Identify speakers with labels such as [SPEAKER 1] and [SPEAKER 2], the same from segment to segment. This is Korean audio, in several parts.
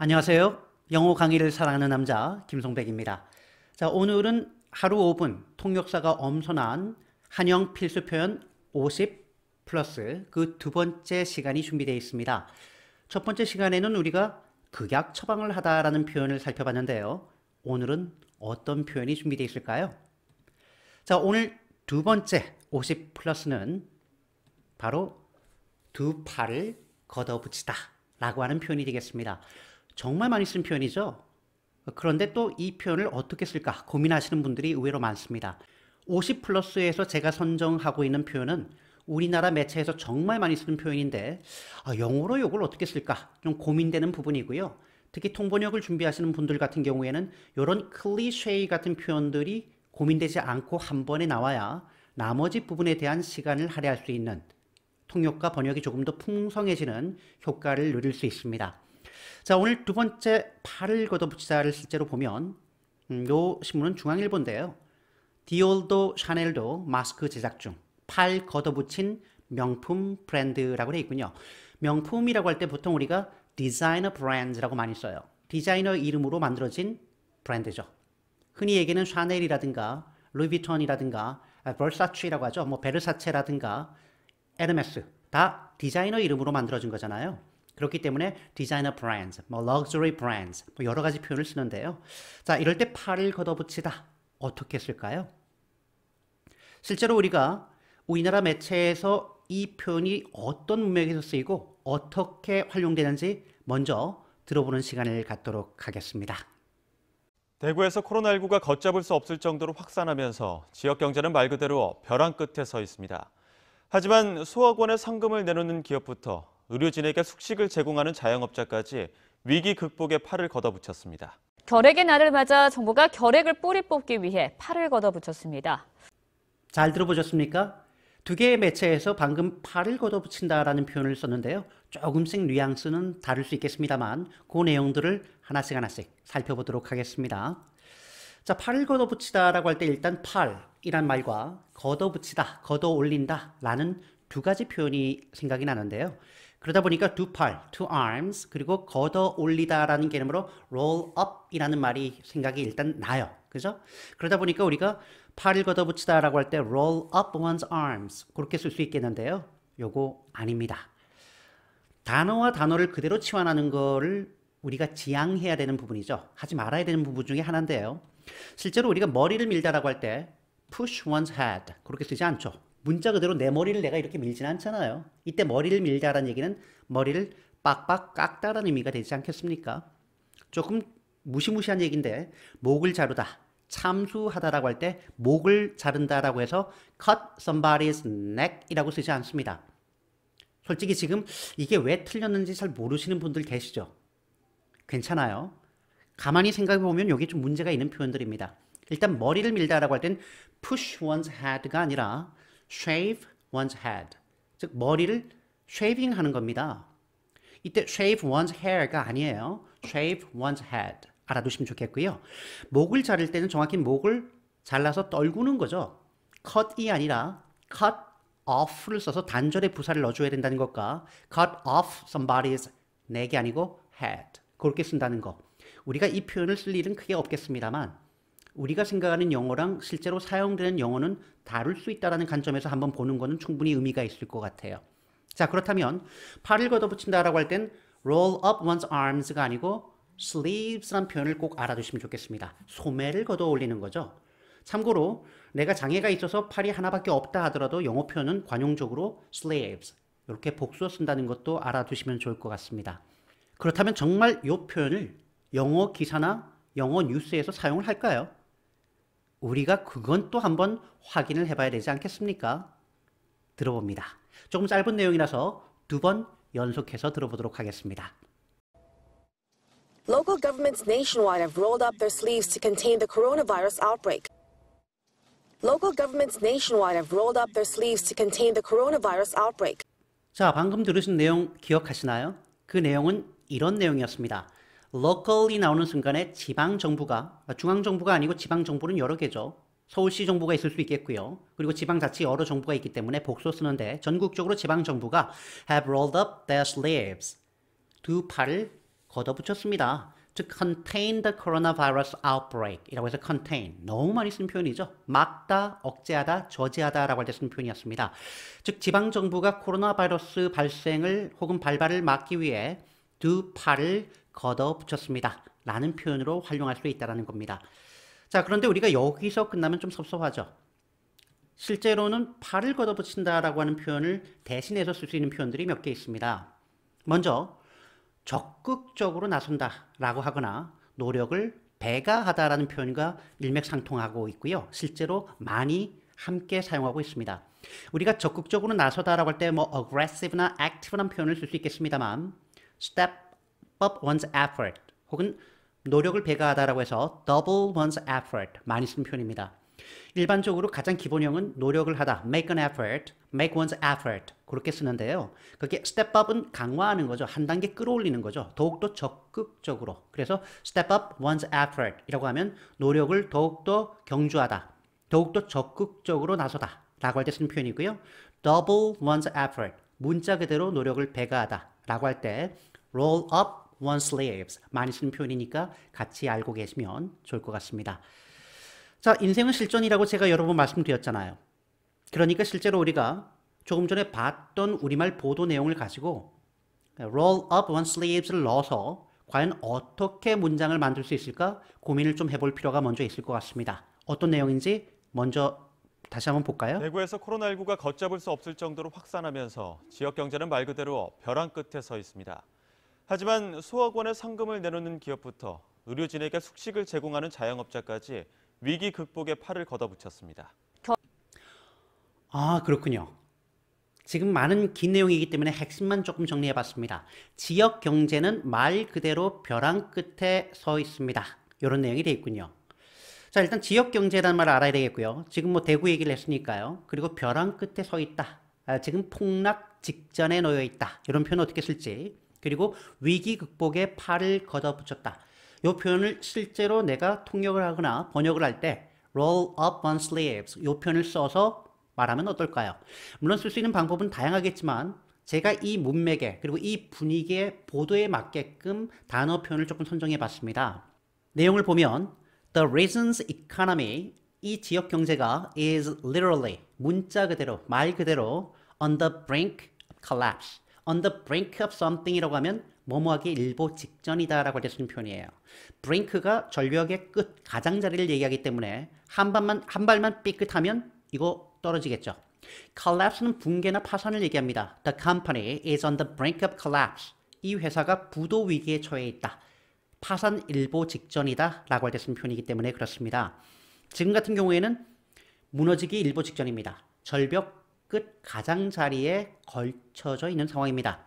[SPEAKER 1] 안녕하세요. 영어 강의를 사랑하는 남자 김성백입니다. 자, 오늘은 하루 5분 통역사가 엄선한 한영 필수 표현 50 플러스 그 두 번째 시간이 준비되어 있습니다. 첫 번째 시간에는 우리가 극약 처방을 하다라는 표현을 살펴봤는데요. 오늘은 어떤 표현이 준비되어 있을까요? 자, 오늘 두 번째 50 플러스는 바로 두 팔을 걷어붙이다 라고 하는 표현이 되겠습니다. 정말 많이 쓴 표현이죠. 그런데 또 이 표현을 어떻게 쓸까 고민하시는 분들이 의외로 많습니다. 50 플러스에서 제가 선정하고 있는 표현은 우리나라 매체에서 정말 많이 쓰는 표현인데 아, 영어로 이걸 어떻게 쓸까 좀 고민되는 부분이고요. 특히 통번역을 준비하시는 분들 같은 경우에는 이런 클리셰이 같은 표현들이 고민되지 않고 한 번에 나와야 나머지 부분에 대한 시간을 할애할 수 있는 통역과 번역이 조금 더 풍성해지는 효과를 누릴 수 있습니다. 자, 오늘 두 번째 팔을 걷어붙이자를 실제로 보면 음, 요 신문은 중앙일보인데요. 디올도 샤넬도 마스크 제작 중 팔 걷어붙인 명품 브랜드라고 돼 있군요. 명품이라고 할 때 보통 우리가 디자이너 브랜드라고 많이 써요. 디자이너 이름으로 만들어진 브랜드죠. 흔히 얘기는 샤넬이라든가 루이비톤이라든가 벌사치라고 하죠. 뭐 베르사체라든가 에르메스 다 디자이너 이름으로 만들어진 거잖아요. 그렇기 때문에 디자이너 브랜드, 뭐 럭셔리 브랜드, 뭐 여러 가지 표현을 쓰는데요. 자, 이럴 때 팔을 걷어붙이다. 어떻게 쓸까요? 실제로 우리가 우리나라 매체에서 이 표현이 어떤 문맥에서 쓰이고 어떻게 활용되는지 먼저 들어보는 시간을 갖도록 하겠습니다. 대구에서 코로나19가 걷잡을 수 없을 정도로 확산하면서 지역 경제는 말 그대로 벼랑 끝에 서 있습니다. 하지만 수억 원의 상금을 내놓는 기업부터 의료진에게 숙식을 제공하는 자영업자까지 위기 극복에 팔을 걷어붙였습니다. 결핵의 날을 맞아 정부가 결핵을 뿌리 뽑기 위해 팔을 걷어붙였습니다. 잘 들어보셨습니까? 두 개의 매체에서 방금 팔을 걷어붙인다라는 표현을 썼는데요. 조금씩 뉘앙스는 다를 수 있겠습니다만 그 내용들을 하나씩 하나씩 살펴보도록 하겠습니다. 자, 팔을 걷어붙이다라고 할 때 일단 팔이란 말과 걷어붙이다, 걷어올린다라는 두 가지 표현이 생각이 나는데요. 그러다 보니까 두 팔, two arms, 그리고 걷어 올리다라는 개념으로 roll up이라는 말이 생각이 일단 나요. 그죠? 그러다 보니까 우리가 팔을 걷어붙이다라고 할 때 roll up one's arms 그렇게 쓸 수 있겠는데요. 요거 아닙니다. 단어와 단어를 그대로 치환하는 거를 우리가 지양해야 되는 부분이죠. 하지 말아야 되는 부분 중에 하나인데요. 실제로 우리가 머리를 밀다라고 할 때 push one's head 그렇게 쓰지 않죠. 문자 그대로 내 머리를 내가 이렇게 밀진 않잖아요. 이때 머리를 밀다라는 얘기는 머리를 빡빡 깎다라는 의미가 되지 않겠습니까? 조금 무시무시한 얘기인데 목을 자르다, 참수하다라고 할 때 목을 자른다라고 해서 cut somebody's neck이라고 쓰지 않습니다. 솔직히 지금 이게 왜 틀렸는지 잘 모르시는 분들 계시죠? 괜찮아요. 가만히 생각해 보면 여기 좀 문제가 있는 표현들입니다. 일단 머리를 밀다라고 할 땐 push one's head가 아니라 shave one's head. 즉 머리를 shaving 하는 겁니다. 이때 shave one's hair가 아니에요. shave one's head. 알아두시면 좋겠고요. 목을 자를 때는 정확히 목을 잘라서 떨구는 거죠. cut이 아니라 cut off를 써서 단절의 부사를 넣어줘야 된다는 것과 cut off somebody's neck이 아니고 head. 그렇게 쓴다는 거. 우리가 이 표현을 쓸 일은 크게 없겠습니다만 우리가 생각하는 영어랑 실제로 사용되는 영어는 다를 수있다는 관점에서 한번 보는 것은 충분히 의미가 있을 것 같아요. 자, 그렇다면 팔을 걷어붙인다라고 할 땐 roll up one's arms가 아니고 sleeves란 표현을 꼭 알아두시면 좋겠습니다. 소매를 걷어 올리는 거죠. 참고로 내가 장애가 있어서 팔이 하나밖에 없다 하더라도 영어 표현은 관용적으로 sleeves 이렇게 복수어 쓴다는 것도 알아두시면 좋을 것 같습니다. 그렇다면 정말 이 표현을 영어 기사나 영어 뉴스에서 사용을 할까요? 우리가 그건 또 한번 확인을 해봐야 되지 않겠습니까? 들어봅니다. 조금 짧은 내용이라서 두 번 연속해서 들어보도록 하겠습니다. Local governments nationwide have rolled up their sleeves to contain the coronavirus outbreak. Local governments nationwide have rolled up their sleeves to contain the coronavirus outbreak. 자, 방금 들으신 내용 기억하시나요? 그 내용은 이런 내용이었습니다. local이 나오는 순간에 지방 정부가 그러니까 중앙 정부가 아니고 지방 정부는 여러 개죠. 서울시 정부가 있을 수 있겠고요. 그리고 지방자치 여러 정부가 있기 때문에 복소 쓰는데 전국적으로 지방 정부가 have rolled up their sleeves 두 팔을 걷어붙였습니다. to contain the coronavirus outbreak 이라고 해서 contain 너무 많이 쓴 표현이죠 막다, 억제하다, 저지하다 라고 할때쓴 표현이었습니다 즉 지방정부가 코로나 바이러스 발생을 혹은 발발을 막기 위해 두 팔을 걷어붙였습니다. 라는 표현으로 활용할 수 있다는 겁니다. 자, 그런데 우리가 여기서 끝나면 좀 섭섭하죠. 실제로는 팔을 걷어붙인다라고 하는 표현을 대신해서 쓸 수 있는 표현들이 몇 개 있습니다. 먼저 적극적으로 나선다라고 하거나 노력을 배가 하다라는 표현과 일맥상통하고 있고요. 실제로 많이 함께 사용하고 있습니다. 우리가 적극적으로 나서다라고 할 때 뭐 aggressive나 active라는 표현을 쓸 수 있겠습니다만 step up one's effort 혹은 노력을 배가하다라고 해서 double one's effort 많이 쓰는 표현입니다. 일반적으로 가장 기본형은 노력을 하다, make an effort, make one's effort 그렇게 쓰는데요. 그게 step up은 강화하는 거죠. 한 단계 끌어올리는 거죠. 더욱더 적극적으로. 그래서 step up one's effort 이라고 하면 노력을 더욱더 경주하다, 더욱더 적극적으로 나서다 라고 할 때 쓰는 표현이고요. double one's effort 문자 그대로 노력을 배가하다 라고 할 때 roll up one slaves. 많이 쓰는 표현이니까 같이 알고 계시면 좋을 것 같습니다. 자, 인생은 실전이라고 제가 여러 번 말씀드렸잖아요. 그러니까 실제로 우리가 조금 전에 봤던 우리말 보도 내용을 가지고 roll up one s l e v e s 를 넣어서 과연 어떻게 문장을 만들 수 있을까 고민을 좀 해볼 필요가 먼저 있을 것 같습니다. 어떤 내용인지 먼저 다시 한번 볼까요? 대구에서 코로나19가 걷잡을 수 없을 정도로 확산하면서 지역 경제는 말 그대로 벼랑 끝에 서 있습니다. 하지만 수억 원의 상금을 내놓는 기업부터 의료진에게 숙식을 제공하는 자영업자까지 위기 극복에 팔을 걷어붙였습니다. 아 그렇군요. 지금 많은 긴 내용이기 때문에 핵심만 조금 정리해봤습니다. 지역 경제는 말 그대로 벼랑 끝에 서 있습니다. 이런 내용이 돼 있군요. 자 일단 지역 경제라는 말을 알아야 되겠고요. 지금 뭐 대구 얘기를 했으니까요. 그리고 벼랑 끝에 서 있다. 아, 지금 폭락 직전에 놓여 있다. 이런 표현 어떻게 쓸지. 그리고 위기 극복에 팔을 걷어붙였다. 이 표현을 실제로 내가 통역을 하거나 번역을 할 때 roll up on sleeves 이 표현을 써서 말하면 어떨까요? 물론 쓸 수 있는 방법은 다양하겠지만 제가 이 문맥에 그리고 이 분위기의 보도에 맞게끔 단어 표현을 조금 선정해 봤습니다. 내용을 보면 The region's economy 이 지역 경제가 is literally 문자 그대로 말 그대로 on the brink of collapse on the brink of something이라고 하면 뭐뭐하기 일보 직전이다라고 할때 쓰는 표현이에요. brink가 절벽의 끝 가장자리를 얘기하기 때문에 한 발만 한 발만 삐끗하면 이거 떨어지겠죠. collapse는 붕괴나 파산을 얘기합니다. The company is on the brink of collapse. 이 회사가 부도 위기에 처해 있다. 파산 일보 직전이다 라고 할때 쓰는 표현이기 때문에 그렇습니다. 지금 같은 경우에는 무너지기 일보 직전입니다. 절벽 끝 가장자리에 걸쳐져 있는 상황입니다.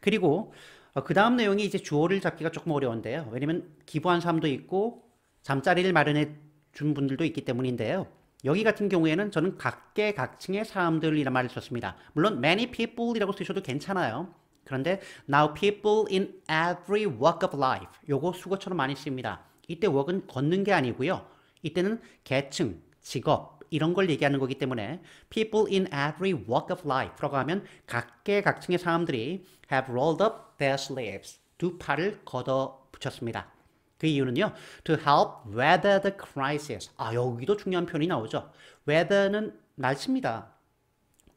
[SPEAKER 1] 그리고 어, 그 다음 내용이 이제 주어를 잡기가 조금 어려운데요. 왜냐면 기부한 사람도 있고 잠자리를 마련해 준 분들도 있기 때문인데요. 여기 같은 경우에는 저는 각계각층의 사람들이라는 말을 썼습니다. 물론 many people이라고 쓰셔도 괜찮아요. 그런데 now people in every walk of life 요거 수거처럼 많이 씁니다. 이때 work은 걷는 게 아니고요. 이때는 계층, 직업, 이런 걸 얘기하는 거기 때문에 people in every walk of life라고 하면 각계각층의 사람들이 have rolled up their sleeves 두 팔을 걷어 붙였습니다. 그 이유는요. to help weather the crisis. 아 여기도 중요한 표현이 나오죠. weather는 날씨입니다.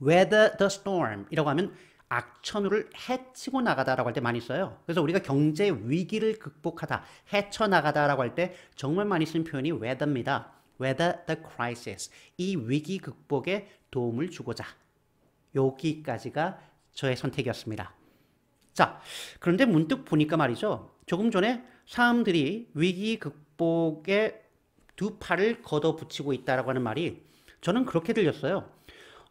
[SPEAKER 1] weather the storm 이라고 하면 악천후를 해치고 나가다라고 할 때 많이 써요. 그래서 우리가 경제 위기를 극복하다, 헤쳐나가다라고 할 때 정말 많이 쓰는 표현이 weather입니다. whether the crisis 이 위기 극복에 도움을 주고자 여기까지가 저의 선택이었습니다. 자, 그런데 문득 보니까 말이죠. 조금 전에 사람들이 위기 극복에 두 팔을 걷어붙이고 있다라고 하는 말이 저는 그렇게 들렸어요.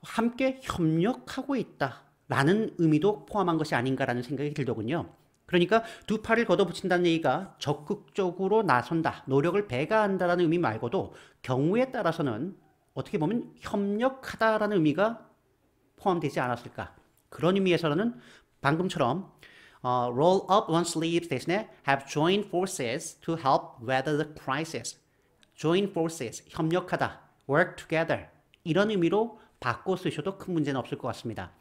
[SPEAKER 1] 함께 협력하고 있다라는 의미도 포함한 것이 아닌가라는 생각이 들더군요. 그러니까 두 팔을 걷어붙인다는 얘기가 적극적으로 나선다, 노력을 배가한다라는 의미 말고도 경우에 따라서는 어떻게 보면 협력하다라는 의미가 포함되지 않았을까. 그런 의미에서는 방금처럼 어, roll up one sleeves 대신에 have joined forces to help weather the crisis. join forces, 협력하다, work together 이런 의미로 바꿔 쓰셔도 큰 문제는 없을 것 같습니다.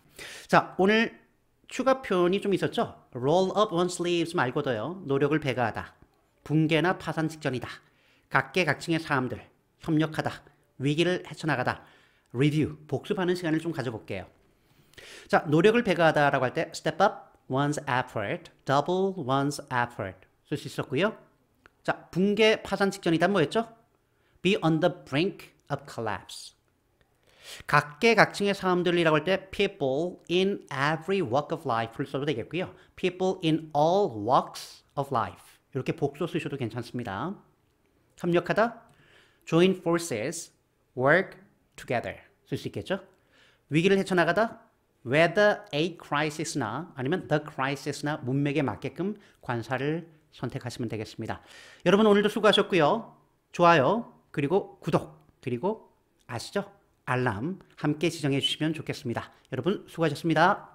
[SPEAKER 1] 자, 오늘 추가 표현이 좀 있었죠. roll up one's l e e v e s 말고도요. 노력을 배가하다. 붕괴나 파산 직전이다. 각계각층의 사람들. 협력하다. 위기를 헤쳐나가다. review, 복습하는 시간을 좀 가져볼게요. 자, 노력을 배가하다라고 할 때 step up one's effort, double one's effort 쓸 수 있었고요. 자, 붕괴 파산 직전이다 뭐였죠? be on the brink of collapse. 각계각층의 사람들이라고 할 때 people in every walk of life를 써도 되겠고요. people in all walks of life 이렇게 복수 쓰셔도 괜찮습니다. 협력하다, join forces, work together 쓸 수 있겠죠? 위기를 헤쳐나가다, whether a crisis나 아니면 the crisis나 문맥에 맞게끔 관사를 선택하시면 되겠습니다. 여러분 오늘도 수고하셨고요. 좋아요, 그리고 구독, 그리고 아시죠? 알람 함께 지정해 주시면 좋겠습니다. 여러분 수고하셨습니다.